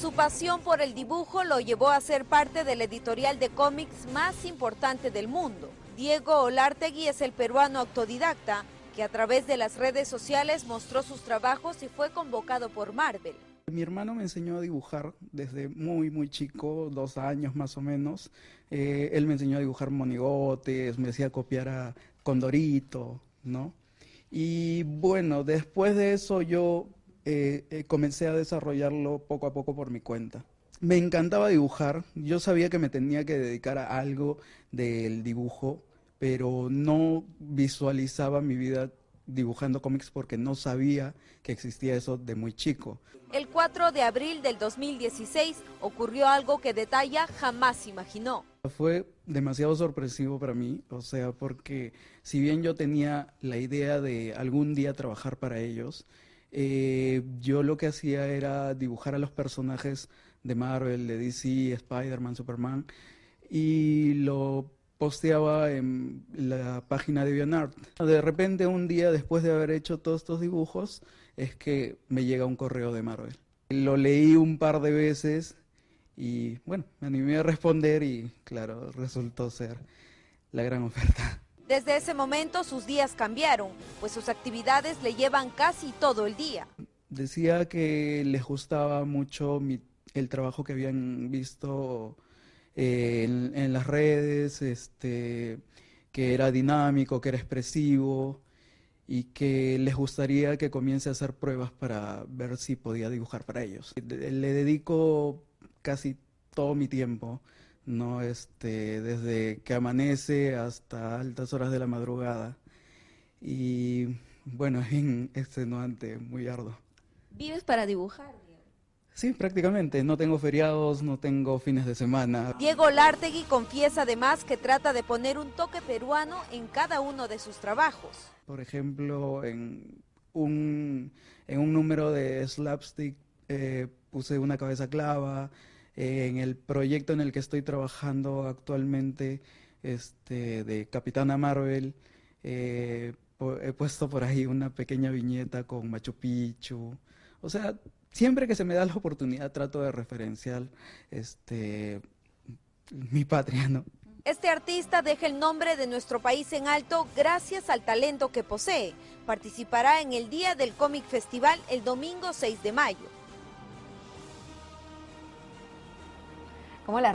Su pasión por el dibujo lo llevó a ser parte del editorial de cómics más importante del mundo. Diego Olartegui es el peruano autodidacta que a través de las redes sociales mostró sus trabajos y fue convocado por Marvel. Mi hermano me enseñó a dibujar desde muy, muy chico, dos años más o menos. Eh, él me enseñó a dibujar monigotes, me decía copiar a Condorito, ¿no? Y bueno, después de eso yo eh, eh, comencé a desarrollarlo poco a poco por mi cuenta. Me encantaba dibujar, yo sabía que me tenía que dedicar a algo del dibujo, pero no visualizaba mi vida dibujando cómics porque no sabía que existía eso de muy chico. El 4 de abril del 2016 ocurrió algo que detalla jamás imaginó. Fue demasiado sorpresivo para mí, o sea, porque si bien yo tenía la idea de algún día trabajar para ellos, eh, yo lo que hacía era dibujar a los personajes de Marvel, de DC, Spider-Man, Superman, y lo posteaba en la página de Bionart. De repente, un día después de haber hecho todos estos dibujos, es que me llega un correo de Marvel. Lo leí un par de veces y bueno, me animé a responder y claro, resultó ser la gran oferta. Desde ese momento sus días cambiaron, pues sus actividades le llevan casi todo el día. Decía que les gustaba mucho el trabajo que habían visto eh, en, las redes, este, que era dinámico, que era expresivo y que les gustaría que comience a hacer pruebas para ver si podía dibujar para ellos. Le dedico casi todo mi tiempo ¿no? Este, desde que amanece hasta altas horas de la madrugada. Y bueno, es bien extenuante, muy arduo. ¿Vives para dibujar? Sí, prácticamente. No tengo feriados, no tengo fines de semana. Diego Lartegui confiesa además que trata de poner un toque peruano en cada uno de sus trabajos. Por ejemplo, en un, en un número de slapstick eh, puse una cabeza clava, eh, en el proyecto en el que estoy trabajando actualmente, este, de Capitana Marvel, eh, he puesto por ahí una pequeña viñeta con Machu Picchu. O sea, siempre que se me da la oportunidad trato de referenciar este, mi patria, Este artista deja el nombre de nuestro país en alto gracias al talento que posee. Participará en el Día del Cómic Festival el domingo 6 de mayo. ¿Cómo la